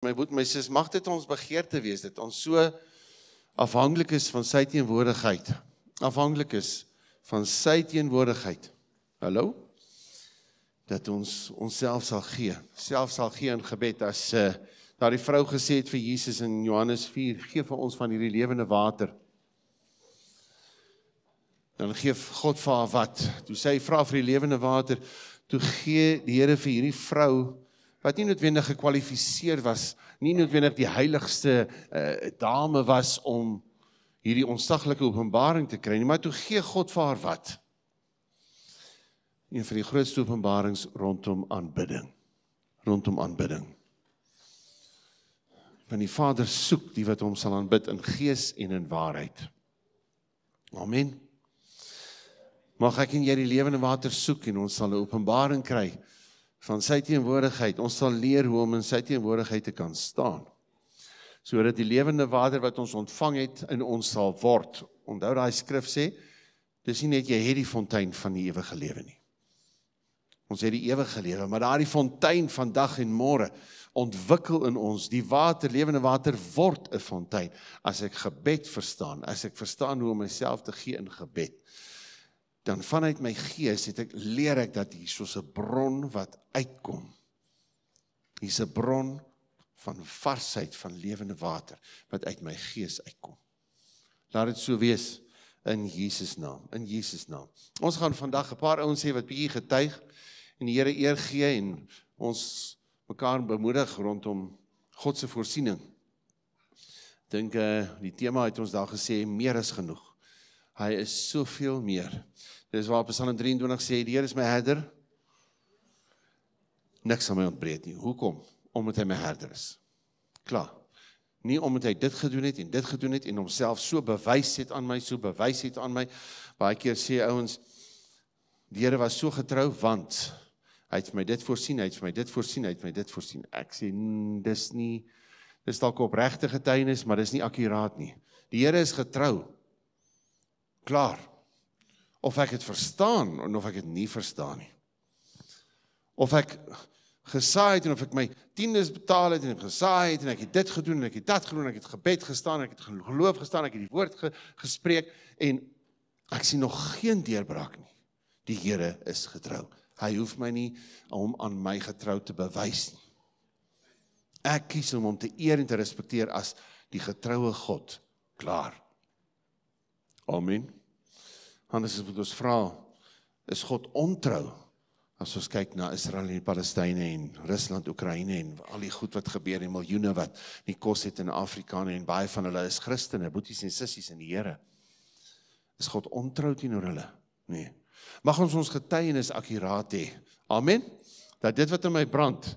my boet my sis mag dit ons begeerte wees dat ons so afhanklik is van sy teenwoordigheid afhanklik is van sy teenwoordigheid hallo dat ons onsself sal gee self sal gee in gebed as uh, eh, daardie vrou gesê het vir Jesus in Johannes 4 gee vir ons van hierdie lewende water dan gee God vir haar wat toe sê hy vra vir die lewende water toe gee die Here vir hierdie vrou wat nie noodwendig gekwalifiseer was, nie noodwendig die heiligste uh, dame was om hierdie onsaglike openbaring te kry nie, maar toe gee God vir haar wat? Een van die grootste openbarings rondom aanbidding. Rondom aanbidding. Want die Vader soek die wat hom sal aanbid in gees en in waarheid. Amen. Mag ek en jy die lewende water soek en ons sal 'n openbaring kry van sy teenwoordigheid. Ons sal leer hoe om in sy teenwoordigheid te kan staan. Sodat die lewende water wat ons ontvang het in ons sal word. Onthou daai skrif sê, dis nie net jy het die fontein van die ewige lewe nie. Ons het die ewige lewe, maar daardie fontein van dag en môre ontwikkel in ons. Die water, lewende water word 'n fontein as ek gebed verstaan, as ek verstaan hoe om myself te gee in gebed dan vanuit my gees het ek leer ek dat hier so 'n bron wat uitkom. Hier's 'n bron van varsheid van lewende water wat uit my gees uitkom. Laat dit so wees in Jesus naam, in Jesus naam. Ons gaan vandag 'n paar ouens sê wat bietjie getuig en die Here eer gee en ons mekaar bemoedig rondom God se voorsiening. Dink eh die tema het ons daar gesê meer is genoeg. Hy is soveel meer. Dis waar Psalm 23 sê die Here is my herder. Niks sal my ontbreek nie. Hoekom? Omdat hy my herder is. Klaar. Nie omdat hy dit gedoen het en dit gedoen het en homself so bewys het aan my, so bewys het aan my. Baie keer sê ouens die Here was so getrou want hy het vir my dit voorsien, hy het vir my dit voorsien, hy het my dit voorsien. Ek sê dis nie dis dalk opregte getuienis, maar dis nie akuraat nie. Die Here is getrou klaar. Of ek dit verstaan of ek dit nie verstaan nie. Of ek gesaai het en of ek my tiendes betaal het en gesaai het en ek het dit gedoen en ek het dat gedoen en ek het gebed gestaan en ek het geloof gestaan, ek het die woord ge, gespreek en ek sien nog geen deurbraak nie. Die Here is getrou. Hy hoef my nie om aan my getrou te bewys nie. Ek kies om hom te eer en te respekteer as die getroue God. Klaar. Amen. Want as wat ons vra, is God ontrou as ons kyk na Israel en Palestina en Rusland, Oekraïne en al die goed wat gebeur en miljoene wat nie kos het in Afrika nie en baie van hulle is Christene, boeties en sissies in die Here. Is God ontrou teenoor hulle? Nee. Mag ons ons getuienis akuraat hê. Amen. Dat dit wat in my brand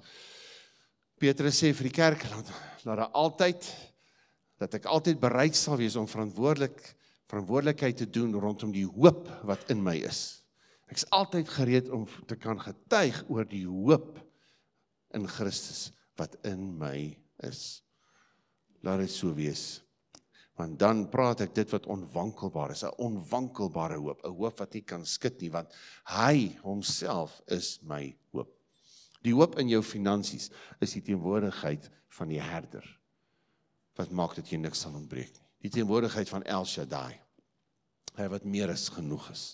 Petrus sê vir die kerk laat laat altyd dat ek altyd bereid sal wees om verantwoordelik verantwoordelikheid te doen rondom die hoop wat in my is. Ek's altyd gereed om te kan getuig oor die hoop in Christus wat in my is. Laat dit so wees. Want dan praat ek dit wat onwankelbaar is, 'n onwankelbare hoop, 'n hoop wat nie kan skud nie, want hy homself is my hoop. Die hoop in jou finansies is die teenwoordigheid van die herder. Wat maak dat jy niks aan ontbreek nie? die teenwoordigheid van El Shaddai. Hy wat meer as genoeg is.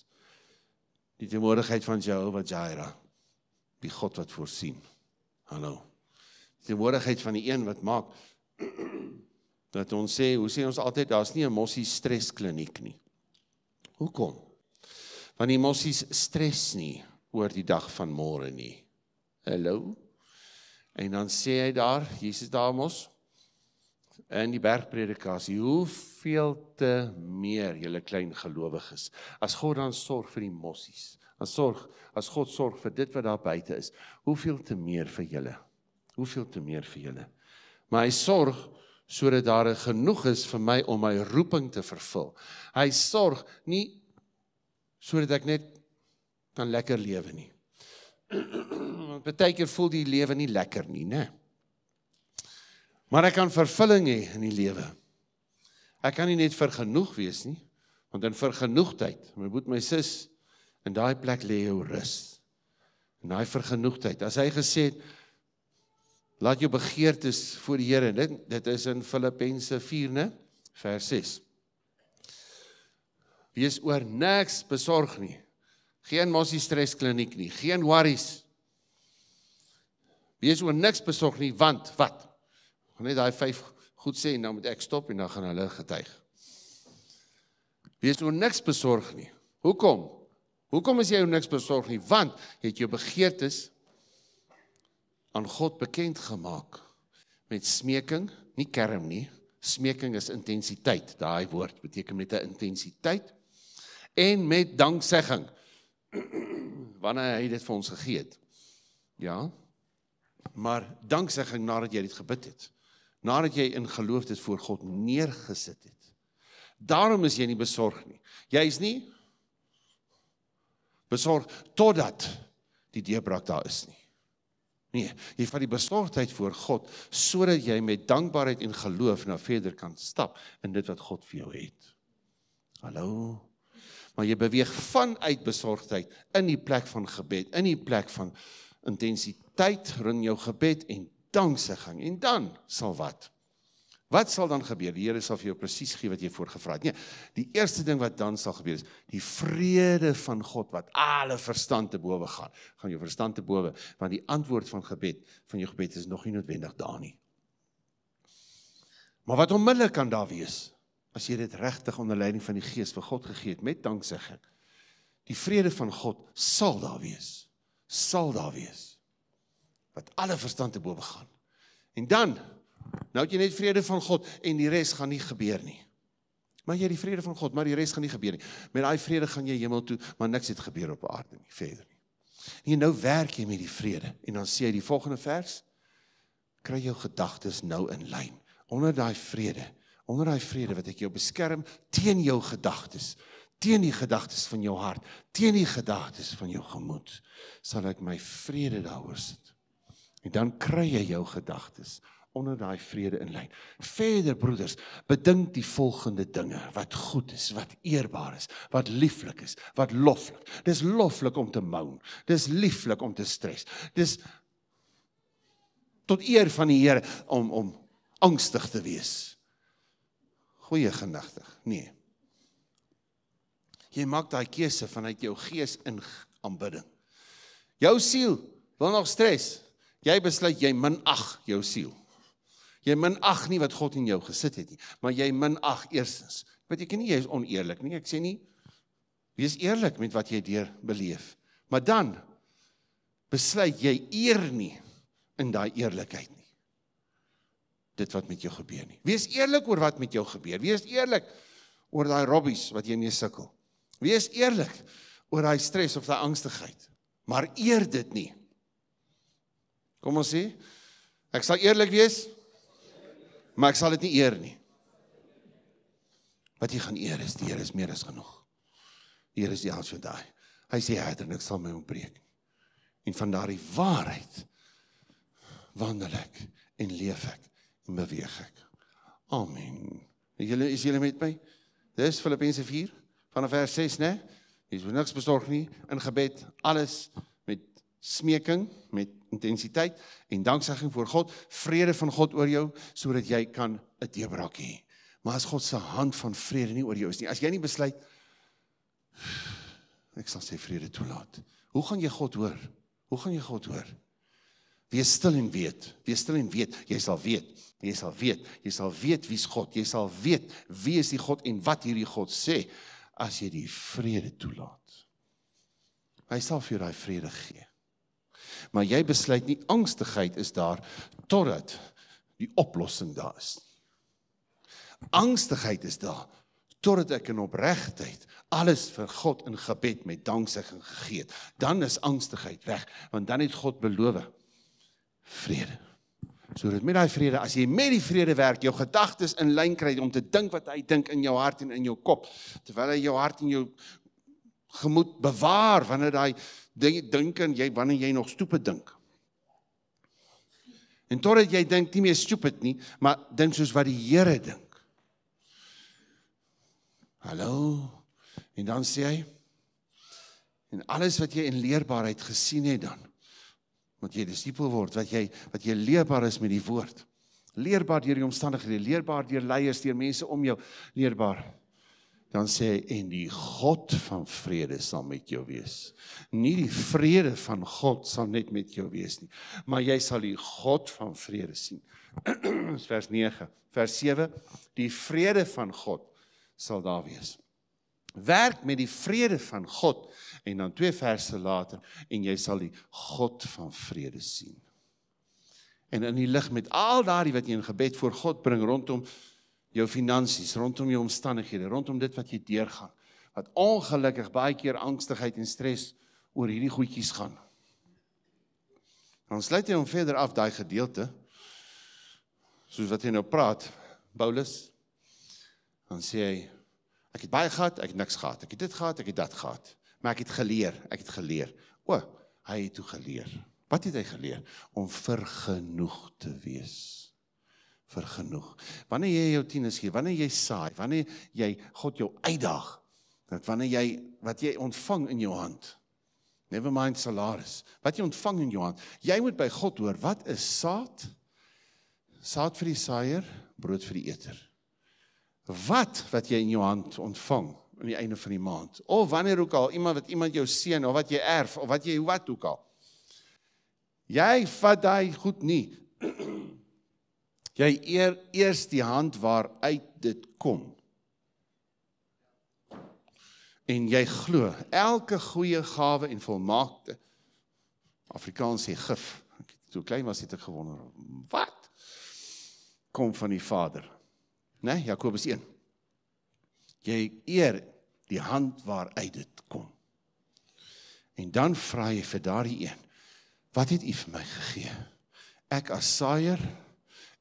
Die teenwoordigheid van Jehovah Jireh, die God wat voorsien. Hallo. Die teenwoordigheid van die een wat maak dat ons sê, hoe sê ons altyd, daar's nie 'n mossie stres kliniek nie. Hoekom? Want die mossies stres nie oor die dag van môre nie. Hallo. En dan sê hy daar, Jesus daar mos, in die bergpredikasie hoeveel te meer julle klein gelowiges as God dan sorg vir die mossies as sorg as God sorg vir dit wat daar buite is hoeveel te meer vir julle hoeveel te meer vir julle maar hy sorg sodat daar genoeg is vir my om my roeping te vervul hy sorg nie sodat ek net kan lekker lewe nie want baie keer voel die lewe nie lekker nie nê nee. Maar ek kan vervulling hê in die lewe. Ek kan nie net vergenoeg wees nie, want in vergenoegdheid, my boet my sis, in daai plek lê jou rus. In daai vergenoegdheid. As hy gesê het laat jou begeertes voor die Here, dit dit is in Filippense 4, né? Vers 6. Wees oor niks besorg nie. Geen mossie stres kliniek nie, geen worries. Wees oor niks besorg nie, want wat? gaan net daai vyf goed sê en dan moet ek stop en dan gaan hulle getuig. Wees oor niks besorg nie. Hoekom? Hoekom is jy oor niks besorg nie? Want het jou begeertes aan God bekend gemaak met smeking, nie kerm nie. Smeking is intensiteit. Daai woord beteken met 'n intensiteit en met danksegging wanneer hy dit vir ons gegee het. Ja. Maar danksegging nadat jy dit gebid het nadat jy in geloof dit voor God neergesit het. Daarom is jy nie besorg nie. Jy is nie besorg totdat die deurbraak daar is nie. Nee, jy vat die besorgdheid voor God sodat jy met dankbaarheid en geloof na verder kan stap in dit wat God vir jou het. Hallo. Maar jy beweeg vanuit besorgdheid in die plek van gebed, in die plek van intensiteit rond jou gebed en danksegging. En dan sal wat? Wat sal dan gebeur? Die Here sal vir jou presies gee wat jy voorgevra het. Nee, die eerste ding wat dan sal gebeur is die vrede van God wat alle verstand te bowe gaan. Gaan jou verstand te bowe want die antwoord van gebed, van jou gebed is nog nie noodwendig daar nie. Maar wat onmiddellik kan daar wees as jy dit regtig onder leiding van die Gees vir God gegee het met danksegging. Die vrede van God sal daar wees. Sal daar wees wat alle verstand te bowe gaan. En dan nou het jy net vrede van God en die res gaan nie gebeur nie. Maar jy het die vrede van God, maar die res gaan nie gebeur nie. Met daai vrede gaan jy hemel toe, maar niks het gebeur op aarde nie verder nie. Nee, nou werk jy met die vrede en dan sê hy die volgende vers: Kry jou gedagtes nou in lyn onder daai vrede, onder daai vrede wat ek jou beskerm teen jou gedagtes teen die gedagtes van jou hart, teen die gedagtes van jou gemoed, sal ek my vrede daaroor sit. En dan kry jy jou gedagtes onder daai vrede in lyn. Verder broeders, bedink die volgende dinge wat goed is, wat eerbaar is, wat lieflik is, wat loflik. Dis loflik om te moan. Dis lieflik om te stres. Dis tot eer van die Here om om angstig te wees. Goeie genadig. Nee. Jy maak daai keuse vanuit jou gees in aanbidding. Jou siel wil nog stres jy besluit jy minag jou siel. Jy minag nie wat God in jou gesit het nie, maar jy minag eerstens. Ek weet jy kan nie jy is oneerlik nie. Ek sê nie wees eerlik met wat jy deur beleef. Maar dan besluit jy eer nie in daai eerlikheid nie. Dit wat met jou gebeur nie. Wees eerlik oor wat met jou gebeur. Wees eerlik oor daai robbies wat jy mee sukkel. Wees eerlik oor daai stres of daai angstigheid. Maar eer dit nie Kom ons sê ek sal eerlik wees, maar ek sal dit nie eer nie. Wat jy gaan eer is, die Here is meer as genoeg. Die Here is die alsvoor daai. Hy sê hy het en ek sal my ontbreek. En van daardie waarheid wandel ek en leef ek en beweeg ek. Amen. Julle is julle met my? Dis Filippense 4 vanaf vers 6, né? Nee? Jy moet niks besorg nie in gebed, alles smeking met intensiteit en danksegging voor God, vrede van God oor jou sodat jy kan 'n deurbraak hê. Maar as God se hand van vrede nie oor jou is nie, as jy nie besluit ek sal sy vrede toelaat. Hoe gaan jy God hoor? Hoe gaan jy God hoor? Wees stil en weet. Wees stil en weet, jy sal weet. Jy sal weet. Jy sal weet wie's God. Jy sal weet wie is die God en wat hierdie God sê as jy die vrede toelaat. Hy sal vir jou daai vrede gee maar jy besluit nie angstigheid is daar totdat die oplossing daar is. Angstigheid is daar totdat ek in opregtheid alles vir God in gebed met danksegging gegee het. Dan is angstigheid weg want dan het God beloof vrede. So dit met daai vrede, as jy met die vrede werk, jou gedagtes in lyn kry om te dink wat hy dink in jou hart en in jou kop, terwyl hy jou hart en jou gemoed bewaar wanneer daai ding dink en jy wanneer jy nog stupid dink. En totdat jy dink nie meer stupid nie, maar dink soos wat die Here dink. Hallo. En dan sê hy en alles wat jy in leerbaarheid gesien het dan want jy disipel word wat jy wat jy leerbaar is met die woord leerbaar deur die omstandighede leerbaar deur leiers deur mense om jou leerbaar dan sê hy en die God van vrede sal met jou wees. Nie die vrede van God sal net met jou wees nie, maar jy sal die God van vrede sien. vers 9, vers 7, die vrede van God sal daar wees. Werk met die vrede van God en dan twee verse later en jy sal die God van vrede sien. En in die lig met al daardie wat jy in gebed voor God bring rondom jou finansies, rondom jou omstandighede, rondom dit wat jy deurgaan, wat ongelukkig baie keer angstigheid en stres oor hierdie goedjies gaan. Dan sluit hy hom verder af daai gedeelte soos wat hy nou praat, Paulus. Dan sê hy ek het baie gehad, ek het niks gehad. Ek het dit gehad, ek het dat gehad. Maar ek het geleer, ek het geleer. O, hy het toe geleer. Wat het hy geleer? Om vergenoeg te wees vir genoeg. Wanneer jy jou tieners gee, wanneer jy saai, wanneer jy God jou uitdaag, dat wanneer jy wat jy ontvang in jou hand. Never mind salaris. Wat jy ontvang in jou hand, jy moet by God hoor, wat is saad? Saad vir die saaier, brood vir die eter. Wat wat jy in jou hand ontvang aan die einde van die maand of wanneer ook al iemand wat iemand jou seën of wat jy erf of wat jy wat ook al. Jy vat daai goed nie Jy eer eers die hand waaruit dit kom. En jy glo elke goeie gawe en volmaakte Afrikaans sê gif. Ek het toe klein was het ek gewonder wat kom van die Vader. Né? Nee, Jakobus 1. Jy eer die hand waaruit dit kom. En dan vra jy vir daardie een, wat het u vir my gegee? Ek as saier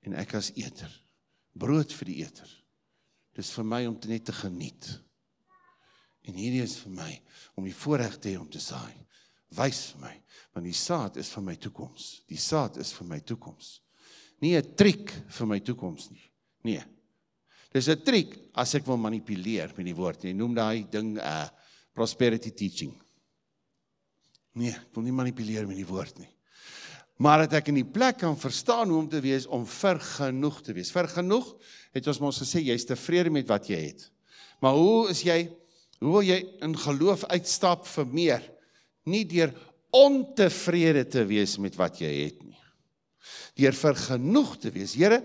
en ek as eter. Brood vir die eter. Dis vir my om te net te geniet. En hierdie is vir my om die voorreg te hê om te saai. Wys vir my, want die saad is vir my toekoms. Die saad is vir my toekoms. Nie 'n triek vir my toekoms nie. Nee. Dis 'n triek as ek wil manipuleer met die woord. Jy noem daai ding 'n uh, prosperity teaching. Nee, ek wil nie manipuleer met die woord nie maar dat ek in die plek kan verstaan hoe om te wees om vergenoeg te wees. Vergenoeg het ons mos gesê jy's tevrede met wat jy het. Maar hoe is jy hoe wil jy in geloof uitstap vir meer? Nie deur ontevrede te wees met wat jy het nie. Deur vergenoeg te wees. Here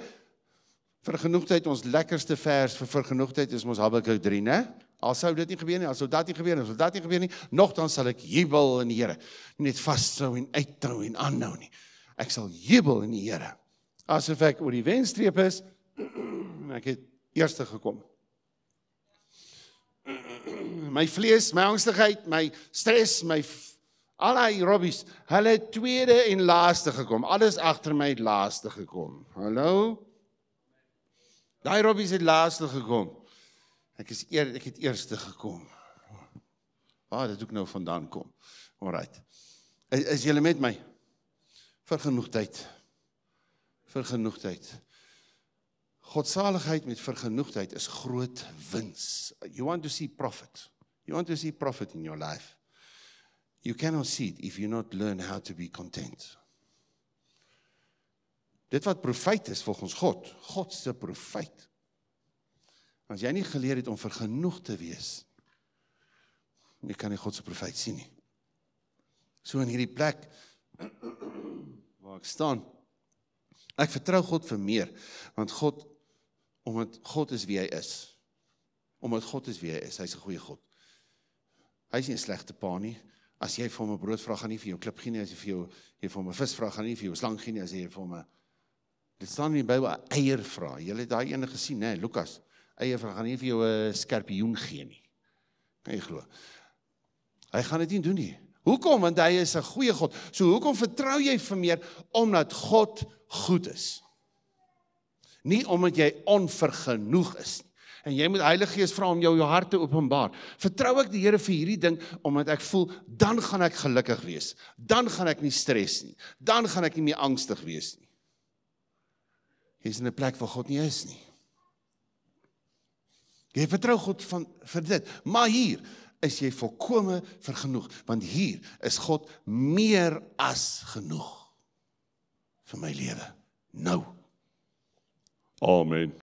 vergenoegdheid ons lekkerste vers vir vergenoegdheid is mos Habakuk 3, né? Al sou dit nie gebeur nie, al sou dit nie gebeur nie, as dit nie gebeur nie, nogtans sal ek jubel in die Here. Net vashou en uithou en aanhou nie. Ek sal jubel in die Here. Asof ek oor die wenstreep is, ek het eerste gekom. My vlees, my angstigheid, my stres, my al daai robbies, hulle het tweede en laaste gekom. Alles agter my het laaste gekom. Hallo. Daai robbies het laaste gekom. Ek is eer ek het eerste gekom. Waar dit ook nou vandaan kom. Alrite. Is, is julle met my? Vergenoegdheid. Vergenoegdheid. Godsaligheid met vergenoegdheid is groot wins. You want to see profit. You want to see profit in your life. You cannot see it if you not learn how to be content. Dit wat profeet is volgens God, God se profeet. As jy nie geleer het om vergenoeg te wees, jy kan nie God se profeet sien nie. So in hierdie plek waar ek staan, ek vertrou God vir meer, want God omdat God is wie hy is. Omdat God is wie hy is, hy's 'n goeie God. Hy's nie 'n slegte pa nie. As jy vir hom 'n brood vra, gaan hy vir jou klip gee nie, as jy vir jou jy vir hom 'n vis vra, gaan hy nie vir jou slang gee nie, as jy vir hom 'n dit staan in die Bybel eier vra. Jy het daai ene gesien, nê, Lukas? eie vrou gaan nie vir jou 'n eh, skorpioen gee nie. Kan jy glo? Hy gaan dit nie doen nie. Hoekom? Want hy is 'n goeie God. So hoekom vertrou jy vir meer omdat God goed is? Nie omdat jy onvergenoeg is nie. En jy moet Heilige Gees vra om jou jou hart te openbaar. Vertrou ek die Here vir hierdie ding omdat ek voel dan gaan ek gelukkig wees. Dan gaan ek nie stres nie. Dan gaan ek nie meer angstig wees nie. Jy's in 'n plek waar God nie is nie. Jy vertrou God van vir dit, maar hier is jy volkome vergenoeg want hier is God meer as genoeg vir my lewe nou. Amen.